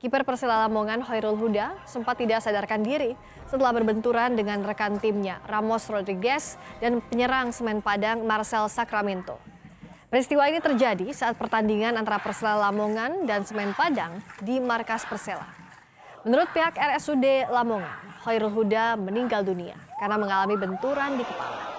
Kiper Persela Lamongan Hoirul Huda sempat tidak sadarkan diri setelah berbenturan dengan rekan timnya Ramos Rodriguez dan penyerang Semen Padang Marcel Sacramento. Peristiwa ini terjadi saat pertandingan antara Persela Lamongan dan Semen Padang di markas Persela. Menurut pihak RSUD Lamongan, Hoirul Huda meninggal dunia karena mengalami benturan di kepala.